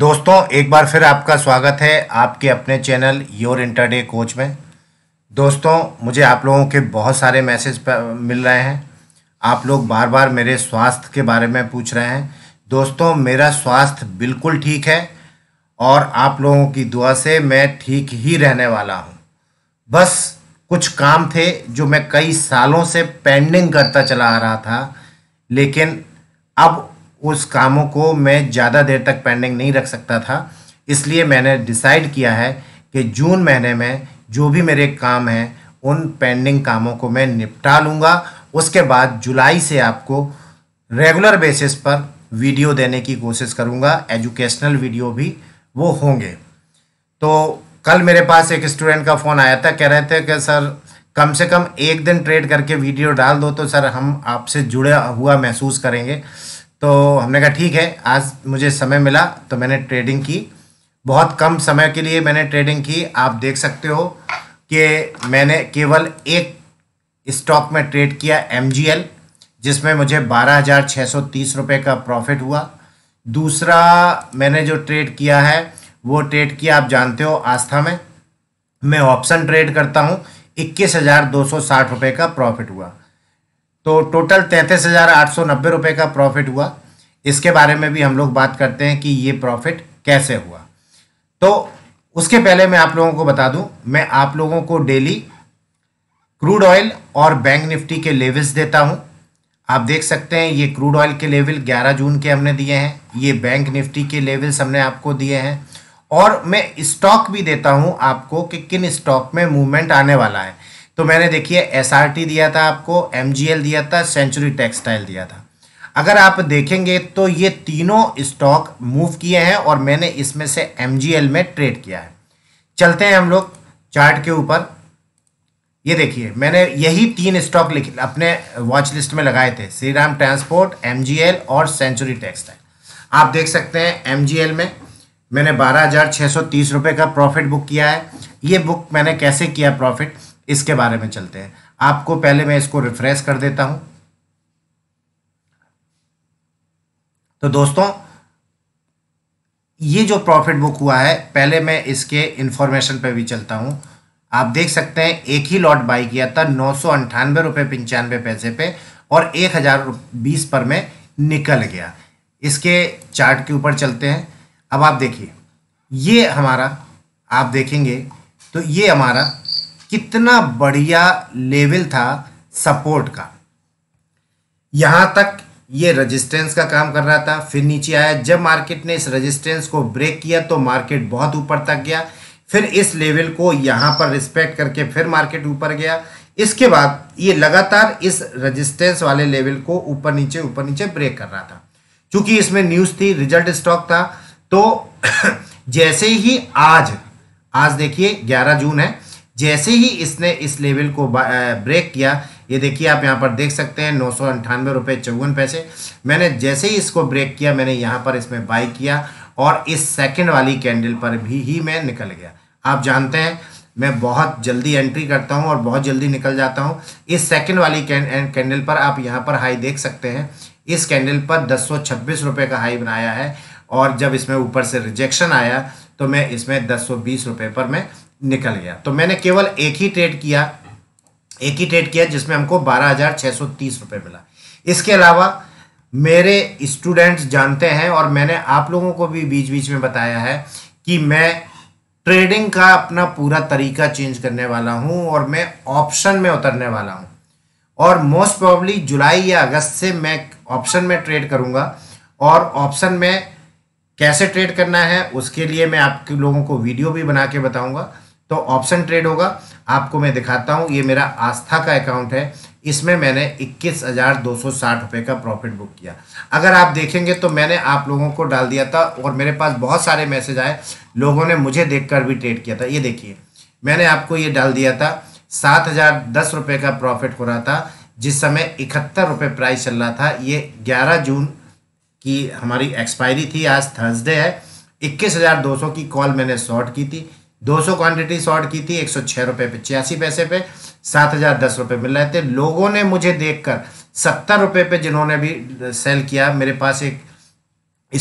दोस्तों एक बार फिर आपका स्वागत है आपके अपने चैनल योर इंटरडे कोच में दोस्तों मुझे आप लोगों के बहुत सारे मैसेज मिल रहे हैं आप लोग बार बार मेरे स्वास्थ्य के बारे में पूछ रहे हैं दोस्तों मेरा स्वास्थ्य बिल्कुल ठीक है और आप लोगों की दुआ से मैं ठीक ही रहने वाला हूँ बस कुछ काम थे जो मैं कई सालों से पेंडिंग करता चला आ रहा था लेकिन अब उस कामों को मैं ज़्यादा देर तक पेंडिंग नहीं रख सकता था इसलिए मैंने डिसाइड किया है कि जून महीने में जो भी मेरे काम हैं उन पेंडिंग कामों को मैं निपटा लूँगा उसके बाद जुलाई से आपको रेगुलर बेसिस पर वीडियो देने की कोशिश करूँगा एजुकेशनल वीडियो भी वो होंगे तो कल मेरे पास एक स्टूडेंट का फ़ोन आया था कह रहे थे कि सर कम से कम एक दिन ट्रेड करके वीडियो डाल दो तो सर हम आपसे जुड़ा हुआ महसूस करेंगे तो हमने कहा ठीक है आज मुझे समय मिला तो मैंने ट्रेडिंग की बहुत कम समय के लिए मैंने ट्रेडिंग की आप देख सकते हो कि मैंने केवल एक स्टॉक में ट्रेड किया एम जिसमें मुझे बारह हज़ार छः सौ तीस रुपये का प्रॉफिट हुआ दूसरा मैंने जो ट्रेड किया है वो ट्रेड किया आप जानते हो आस्था में मैं ऑप्शन ट्रेड करता हूँ इक्कीस हज़ार दो सौ साठ रुपये का प्रॉफिट हुआ तो टोटल तैंतीस हज़ार आठ सौ नब्बे रुपये का प्रॉफिट हुआ इसके बारे में भी हम लोग बात करते हैं कि ये प्रॉफिट कैसे हुआ तो उसके पहले मैं आप लोगों को बता दूं मैं आप लोगों को डेली क्रूड ऑयल और बैंक निफ्टी के लेवल्स देता हूं आप देख सकते हैं ये क्रूड ऑयल के लेवल 11 जून के हमने दिए हैं ये बैंक निफ्टी के लेवल्स हमने आपको दिए हैं और मैं स्टॉक भी देता हूं आपको कि किन स्टॉक में मूवमेंट आने वाला है तो मैंने देखिए एस दिया था आपको एम दिया था सेंचुरी टेक्सटाइल दिया था अगर आप देखेंगे तो ये तीनों स्टॉक मूव किए हैं और मैंने इसमें से एम में ट्रेड किया है चलते हैं हम लोग चार्ट के ऊपर ये देखिए मैंने यही तीन स्टॉक लिख अपने वॉच लिस्ट में लगाए थे श्री राम ट्रांसपोर्ट एम और सेंचुरी टेक्सटाइल आप देख सकते हैं एम में मैंने बारह हज़ार छः सौ तीस रुपये का प्रॉफिट बुक किया है ये बुक मैंने कैसे किया प्रॉफिट इसके बारे में चलते हैं आपको पहले मैं इसको रिफ्रेश कर देता हूं तो दोस्तों ये जो प्रॉफिट बुक हुआ है पहले मैं इसके इंफॉर्मेशन पे भी चलता हूं आप देख सकते हैं एक ही लॉट बाई किया था नौ सौ अंठानवे रुपये पंचानवे पैसे पे और एक हज़ार बीस पर में निकल गया इसके चार्ट के ऊपर चलते हैं अब आप देखिए ये हमारा आप देखेंगे तो ये हमारा कितना बढ़िया लेवल था सपोर्ट का यहाँ तक ये रजिस्टेंस का काम कर रहा था फिर नीचे आया जब मार्केट ने इस रजिस्टेंस को ब्रेक किया तो मार्केट बहुत ऊपर तक गया फिर इस लेवल को यहाँ पर रिस्पेक्ट करके फिर मार्केट ऊपर गया इसके बाद ये लगातार इस रजिस्टेंस वाले लेवल को ऊपर नीचे ऊपर नीचे ब्रेक कर रहा था क्योंकि इसमें न्यूज़ थी रिजल्ट स्टॉक था तो जैसे ही आज आज देखिए 11 जून है जैसे ही इसने इस लेवल को ब्रेक किया ये देखिए आप यहाँ पर देख सकते हैं नौ सौ अंठानवे रुपये चौवन पैसे मैंने जैसे ही इसको ब्रेक किया मैंने यहाँ पर इसमें बाई किया और इस सेकंड वाली कैंडल पर भी ही मैं निकल गया आप जानते हैं मैं बहुत जल्दी एंट्री करता हूँ और बहुत जल्दी निकल जाता हूँ इस सेकेंड वाली कैंडल पर आप यहाँ पर हाई देख सकते हैं इस कैंडल पर दस रुपए का हाई बनाया है और जब इसमें ऊपर से रिजेक्शन आया तो मैं इसमें दस सौ बीस रुपये पर मैं निकल गया तो मैंने केवल एक ही ट्रेड किया एक ही ट्रेड किया जिसमें हमको बारह हज़ार छः सौ तीस रुपये मिला इसके अलावा मेरे स्टूडेंट्स जानते हैं और मैंने आप लोगों को भी बीच बीच में बताया है कि मैं ट्रेडिंग का अपना पूरा तरीका चेंज करने वाला हूं और मैं ऑप्शन में उतरने वाला हूं और मोस्ट प्रॉब्ली जुलाई या अगस्त से मैं ऑप्शन में ट्रेड करूंगा और ऑप्शन में कैसे ट्रेड करना है उसके लिए मैं आप लोगों को वीडियो भी बना के बताऊंगा तो ऑप्शन ट्रेड होगा आपको मैं दिखाता हूँ ये मेरा आस्था का अकाउंट है इसमें मैंने इक्कीस हज़ार दो सौ साठ रुपये का प्रॉफिट बुक किया अगर आप देखेंगे तो मैंने आप लोगों को डाल दिया था और मेरे पास बहुत सारे मैसेज आए लोगों ने मुझे देखकर भी ट्रेड किया था ये देखिए मैंने आपको ये डाल दिया था सात हज़ार दस रुपये का प्रॉफिट हो रहा था जिस समय इकहत्तर रुपये प्राइस चल रहा था ये ग्यारह जून की हमारी एक्सपायरी थी आज थर्सडे है इक्कीस हज़ार दो सौ की कॉल मैंने शॉर्ट की थी 200 क्वांटिटी शॉर्ट की थी एक सौ छः रुपये छियासी पैसे पे सात हज़ार दस रुपये मिल रहे थे लोगों ने मुझे देखकर सत्तर रुपये पे जिन्होंने भी सेल किया मेरे पास एक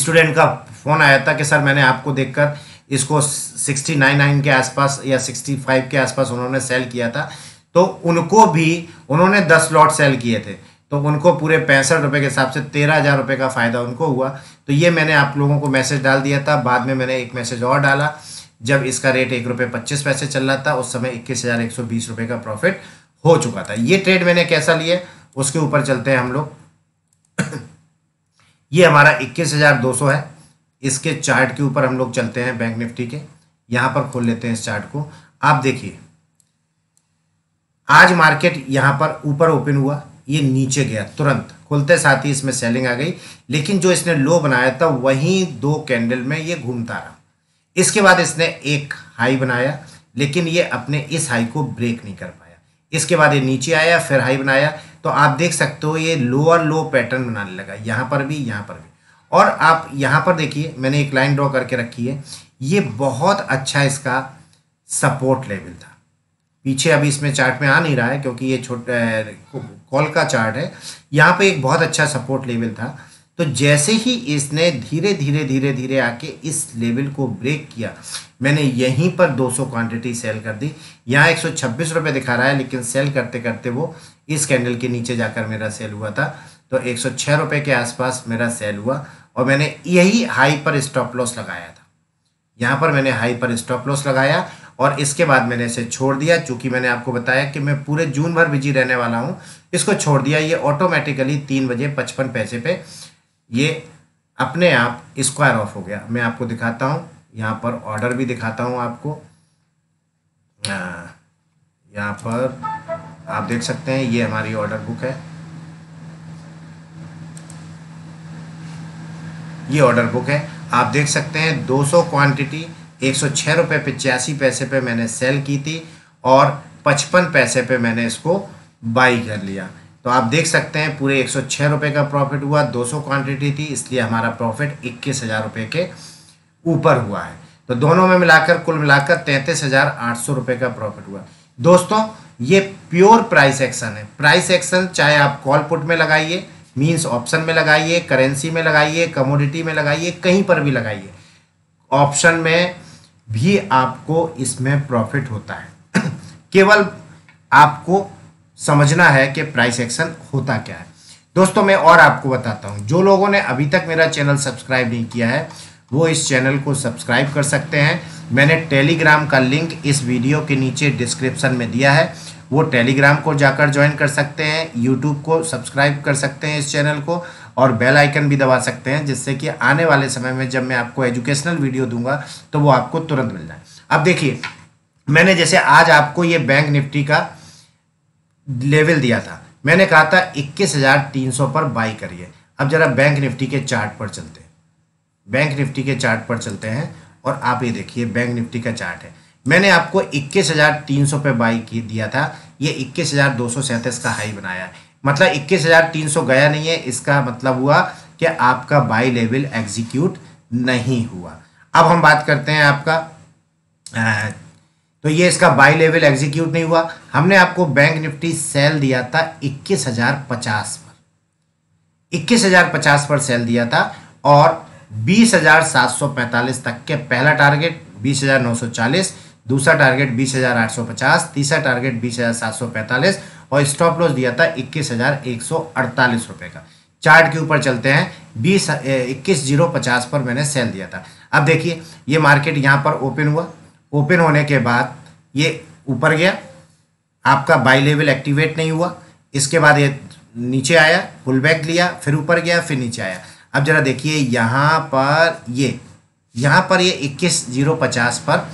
स्टूडेंट का फ़ोन आया था कि सर मैंने आपको देखकर इसको सिक्सटी नाइन नाइन के आसपास या सिक्सटी फाइव के आसपास उन्होंने सेल किया था तो उनको भी उन्होंने दस लॉट सेल किए थे तो उनको पूरे पैंसठ रुपये के हिसाब से तेरह हज़ार रुपये का फ़ायदा उनको हुआ तो ये मैंने आप लोगों को मैसेज डाल दिया था बाद में मैंने एक मैसेज और डाला जब इसका रेट एक रुपये पच्चीस पैसे चल रहा था उस समय इक्कीस हज़ार एक सौ बीस रुपये का प्रॉफिट हो चुका था ये ट्रेड मैंने कैसा लिया उसके ऊपर चलते हैं हम लोग ये हमारा इक्कीस हज़ार दो सौ है इसके चार्ट के ऊपर हम लोग चलते हैं बैंक निफ्टी के यहाँ पर खोल लेते हैं इस चार्ट को आप देखिए आज मार्केट यहाँ पर ऊपर ओपन हुआ ये नीचे गया तुरंत खुलते साथ ही इसमें सेलिंग आ गई लेकिन जो इसने लो बनाया था वहीं दो कैंडल में ये घूमता रहा इसके बाद इसने एक हाई बनाया लेकिन ये अपने इस हाई को ब्रेक नहीं कर पाया इसके बाद ये नीचे आया फिर हाई बनाया तो आप देख सकते हो ये लोअर लो पैटर्न बनाने लगा यहाँ पर भी यहाँ पर भी और आप यहाँ पर देखिए मैंने एक लाइन ड्रॉ करके रखी है ये बहुत अच्छा इसका सपोर्ट लेवल था पीछे अभी इसमें चार्ट में आ नहीं रहा है क्योंकि ये छोटा कॉल का चार्ट है यहाँ पे एक बहुत अच्छा सपोर्ट लेवल था तो जैसे ही इसने धीरे धीरे धीरे धीरे आके इस लेवल को ब्रेक किया मैंने यहीं पर 200 क्वांटिटी सेल कर दी यहाँ एक सौ दिखा रहा है लेकिन सेल करते करते वो इस कैंडल के नीचे जाकर मेरा सेल हुआ था तो एक सौ के आसपास मेरा सेल हुआ और मैंने यही हाई पर स्टॉप लॉस लगाया था यहाँ पर मैंने हाई पर स्टॉप लॉस लगाया और इसके बाद मैंने इसे छोड़ दिया चूंकि मैंने आपको बताया कि मैं पूरे जून भर बिजी रहने वाला हूँ इसको छोड़ दिया ये ऑटोमेटिकली तीन बजे पचपन पैसे पर ये अपने आप स्क्वायर ऑफ हो गया मैं आपको दिखाता हूँ यहाँ पर ऑर्डर भी दिखाता हूँ आपको यहाँ पर आप देख सकते हैं ये हमारी ऑर्डर बुक है ये ऑर्डर बुक है आप देख सकते हैं 200 क्वांटिटी एक सौ छः रुपये पचासी पैसे पे मैंने सेल की थी और पचपन पैसे पे मैंने इसको बाई कर लिया तो आप देख सकते हैं पूरे एक सौ का प्रॉफिट हुआ 200 क्वांटिटी थी इसलिए हमारा प्रॉफिट इक्कीस हज़ार रुपये के ऊपर हुआ है तो दोनों में मिलाकर कुल मिलाकर तैंतीस हज़ार आठ सौ रुपये का प्रॉफिट हुआ दोस्तों ये प्योर प्राइस एक्शन है प्राइस एक्शन चाहे आप कॉल पुट में लगाइए मीन्स ऑप्शन में लगाइए करेंसी में लगाइए कमोडिटी में लगाइए कहीं पर भी लगाइए ऑप्शन में भी आपको इसमें प्रॉफिट होता है केवल आपको समझना है कि प्राइस एक्शन होता क्या है दोस्तों मैं और आपको बताता हूँ जो लोगों ने अभी तक मेरा चैनल सब्सक्राइब नहीं किया है वो इस चैनल को सब्सक्राइब कर सकते हैं मैंने टेलीग्राम का लिंक इस वीडियो के नीचे डिस्क्रिप्शन में दिया है वो टेलीग्राम को जाकर ज्वाइन कर सकते हैं यूट्यूब को सब्सक्राइब कर सकते हैं इस चैनल को और बेल आइकन भी दबा सकते हैं जिससे कि आने वाले समय में जब मैं आपको एजुकेशनल वीडियो दूंगा तो वो आपको तुरंत मिल जाए अब देखिए मैंने जैसे आज आपको ये बैंक निफ्टी का लेवल दिया था मैंने कहा था 21,300 पर बाई करिए अब जरा बैंक निफ्टी के चार्ट पर चलते हैं बैंक निफ्टी के चार्ट पर चलते हैं और आप ये देखिए बैंक निफ्टी का चार्ट है मैंने आपको 21,300 पे बाई की दिया था ये सैंतीस का हाई बनाया है मतलब सौ गया नहीं है इसका मतलब हुआ कि आपका बाई लेवल एग्जीक्यूट नहीं हुआ अब हम बात करते हैं आपका तो ये इसका बाई लेवल एग्जीक्यूट नहीं हुआ हमने आपको बैंक निफ्टी सेल दिया था इक्कीस हजार पचास पर इक्कीस हजार पचास पर सेल दिया था और बीस हजार सात सौ पैंतालीस तक के पहला टारगेट बीस हजार नौ सौ चालीस दूसरा टारगेट बीस हजार आठ सौ पचास तीसरा टारगेट बीस हजार सात सौ पैंतालीस और स्टॉप लॉस दिया था इक्कीस हजार एक सौ अड़तालीस रुपये का चार्ट के ऊपर चलते हैं बीस इक्कीस जीरो पचास पर मैंने सेल दिया था अब देखिए ये मार्केट यहाँ पर ओपन हुआ ओपन होने के बाद ये ऊपर गया आपका बाई लेवल एक्टिवेट नहीं हुआ इसके बाद ये नीचे आया पुल बैक लिया फिर ऊपर गया फिर नीचे आया अब ज़रा देखिए यहाँ पर ये यहाँ पर ये इक्कीस जीरो पचास पर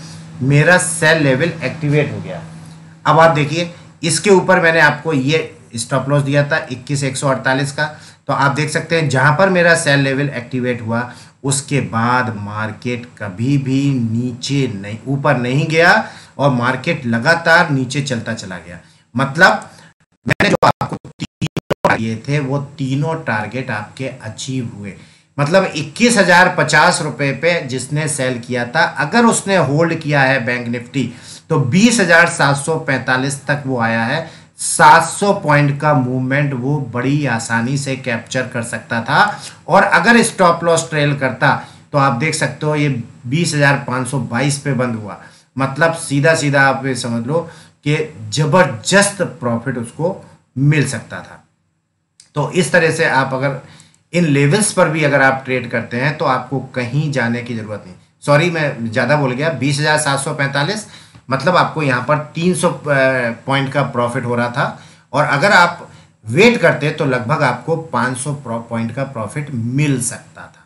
मेरा सेल लेवल एक्टिवेट हो गया अब आप देखिए इसके ऊपर मैंने आपको ये स्टॉप लॉस दिया था इक्कीस एक सौ अड़तालीस का तो आप देख सकते हैं जहाँ पर मेरा सेल लेवल एक्टिवेट हुआ उसके बाद मार्केट कभी भी नीचे नहीं ऊपर नहीं गया और मार्केट लगातार नीचे चलता चला गया मतलब मैंने जो आपको तीनों थे वो तीनों टारगेट आपके अचीव हुए मतलब इक्कीस हजार पचास रुपये पे जिसने सेल किया था अगर उसने होल्ड किया है बैंक निफ्टी तो बीस हजार सात सौ पैंतालीस तक वो आया है 700 पॉइंट का मूवमेंट वो बड़ी आसानी से कैप्चर कर सकता था और अगर स्टॉप लॉस ट्रेल करता तो आप देख सकते हो ये 20,522 पे बंद हुआ मतलब सीधा सीधा आप ये समझ लो कि जबरदस्त प्रॉफिट उसको मिल सकता था तो इस तरह से आप अगर इन लेवल्स पर भी अगर आप ट्रेड करते हैं तो आपको कहीं जाने की ज़रूरत नहीं सॉरी मैं ज़्यादा बोल गया बीस हज़ार सात सौ पैंतालीस मतलब आपको यहाँ पर 300 पॉइंट का प्रॉफिट हो रहा था और अगर आप वेट करते तो लगभग आपको 500 पॉइंट का प्रॉफिट मिल सकता था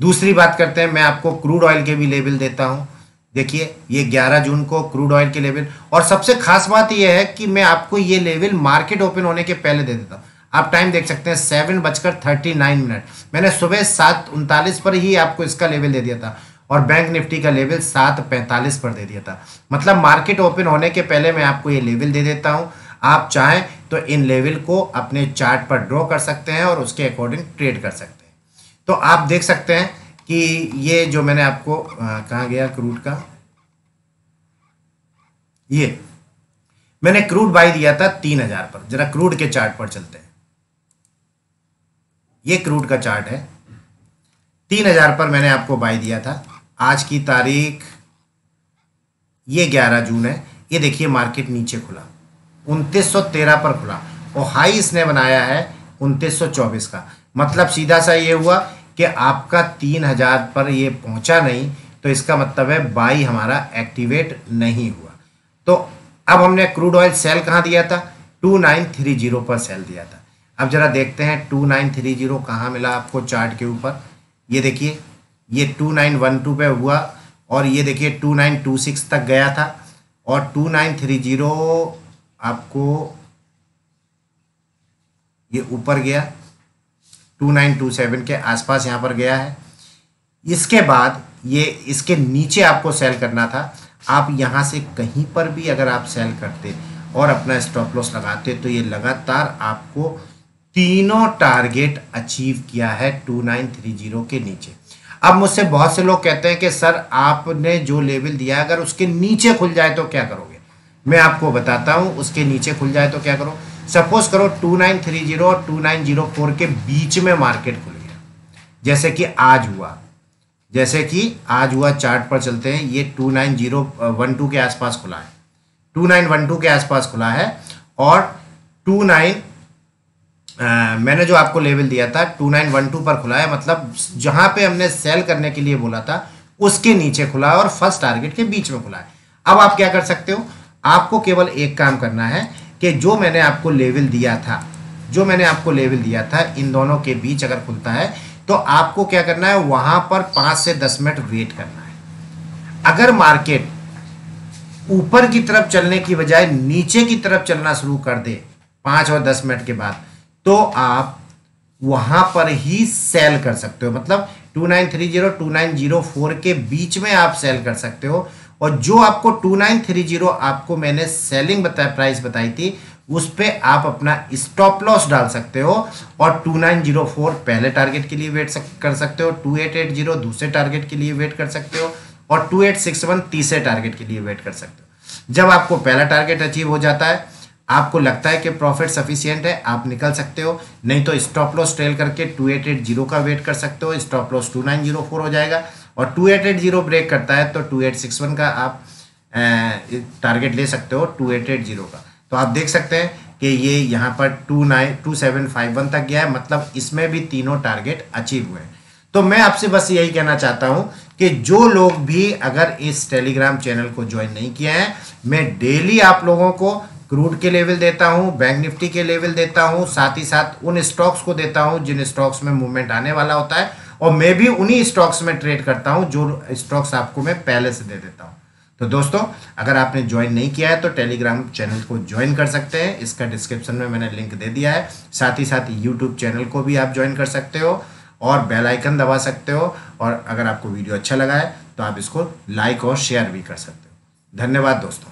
दूसरी बात करते हैं मैं आपको क्रूड ऑयल के भी लेवल देता हूँ देखिए ये 11 जून को क्रूड ऑयल के लेवल और सबसे खास बात यह है कि मैं आपको ये लेवल मार्केट ओपन होने के पहले दे देता हूँ आप टाइम देख सकते हैं सेवन बजकर थर्टी नाइन मिनट मैंने सुबह सात उनतालीस पर ही आपको इसका लेवल दे दिया था और बैंक निफ्टी का लेवल सात पैंतालीस पर दे दिया था मतलब मार्केट ओपन होने के पहले मैं आपको ये लेवल दे देता हूँ आप चाहें तो इन लेवल को अपने चार्ट पर ड्रॉ कर सकते हैं और उसके अकॉर्डिंग ट्रेड कर सकते हैं तो आप देख सकते हैं कि ये जो मैंने आपको कहा गया क्रूड का ये मैंने क्रूड बाई दिया था तीन हजार पर जरा क्रूड के चार्ट पर चलते हैं ये क्रूड का चार्ट है तीन हजार पर मैंने आपको बाई दिया था आज की तारीख ये 11 जून है ये देखिए मार्केट नीचे खुला 2913 पर खुला और हाई इसने बनाया है 2924 का मतलब सीधा सा ये हुआ कि आपका 3000 पर ये पहुंचा नहीं तो इसका मतलब है बाई हमारा एक्टिवेट नहीं हुआ तो अब हमने क्रूड ऑयल सेल कहाँ दिया था 2930 पर सेल दिया था अब जरा देखते हैं 2930 नाइन थ्री जीरो कहाँ मिला आपको चार्ट के ऊपर ये देखिए ये टू नाइन वन टू पे हुआ और ये देखिए टू नाइन टू सिक्स तक गया था और टू नाइन थ्री जीरो आपको ये ऊपर गया टू नाइन टू सेवन के आसपास यहाँ पर गया है इसके बाद ये इसके नीचे आपको सेल करना था आप यहाँ से कहीं पर भी अगर आप सेल करते और अपना स्टॉप लॉस लगाते तो ये लगातार आपको तीनों टारगेट अचीव किया है टू नाइन थ्री जीरो के नीचे अब मुझसे बहुत से लोग कहते हैं कि सर आपने जो लेवल दिया है अगर उसके नीचे खुल जाए तो क्या करोगे मैं आपको बताता हूँ उसके नीचे खुल जाए तो क्या करो सपोज करो 2930 और 2904 के बीच में मार्केट खुल गया जैसे कि आज हुआ जैसे कि आज हुआ चार्ट पर चलते हैं ये 29012 के आसपास खुला है 2912 के आसपास खुला है और नाइन आ, मैंने जो आपको लेवल दिया था टू नाइन वन टू पर खुला है मतलब जहां पे हमने सेल करने के लिए बोला था उसके नीचे खुला है और फर्स्ट टारगेट के बीच में खुला है अब आप क्या कर सकते हो आपको केवल एक काम करना है कि जो मैंने आपको लेवल दिया था जो मैंने आपको लेवल दिया था इन दोनों के बीच अगर खुलता है तो आपको क्या करना है वहां पर पांच से दस मिनट वेट करना है अगर मार्केट ऊपर की तरफ चलने की बजाय नीचे की तरफ चलना शुरू कर दे पांच और दस मिनट के बाद तो आप वहां पर ही सेल कर सकते हो मतलब 2930 2904 के बीच में आप सेल कर सकते हो और जो आपको 2930 आपको मैंने सेलिंग बताया प्राइस बताई थी उस पर आप अपना स्टॉप लॉस डाल सकते हो और 2904 पहले टारगेट के लिए वेट कर सकते हो 2880 दूसरे टारगेट के लिए वेट कर सकते हो और 2861 तीसरे टारगेट के लिए वेट कर सकते हो जब आपको पहला टारगेट अचीव हो जाता है आपको लगता है कि प्रॉफिट सफिशियंट है आप निकल सकते हो नहीं तो स्टॉप लॉस ट्रेल करके टू एट एट जीरो का वेट कर सकते हो stop loss two nine zero four हो जाएगा और two eight eight zero break करता है तो टू एट सिक्स वन का आप टारगेट ले सकते हो टू एट एट जीरो का तो आप देख सकते हैं कि ये यहाँ पर two nine two seven five one तक गया है मतलब इसमें भी तीनों टारगेट अचीव हुए हैं तो मैं आपसे बस यही कहना चाहता हूँ कि जो लोग भी अगर इस टेलीग्राम चैनल को ज्वाइन नहीं किया है मैं डेली आप लोगों को क्रूड के लेवल देता हूँ बैंक निफ्टी के लेवल देता हूँ साथ ही साथ उन स्टॉक्स को देता हूँ जिन स्टॉक्स में मूवमेंट आने वाला होता है और मैं भी उन्हीं स्टॉक्स में ट्रेड करता हूँ जो स्टॉक्स आपको मैं पहले से दे देता हूँ तो दोस्तों अगर आपने ज्वाइन नहीं किया है तो टेलीग्राम चैनल को ज्वाइन कर सकते हैं इसका डिस्क्रिप्शन में मैंने लिंक दे दिया है साथ ही साथ यूट्यूब चैनल को भी आप ज्वाइन कर सकते हो और बेल आइकन दबा सकते हो और अगर आपको वीडियो अच्छा लगा है तो आप इसको लाइक और शेयर भी कर सकते हो धन्यवाद दोस्तों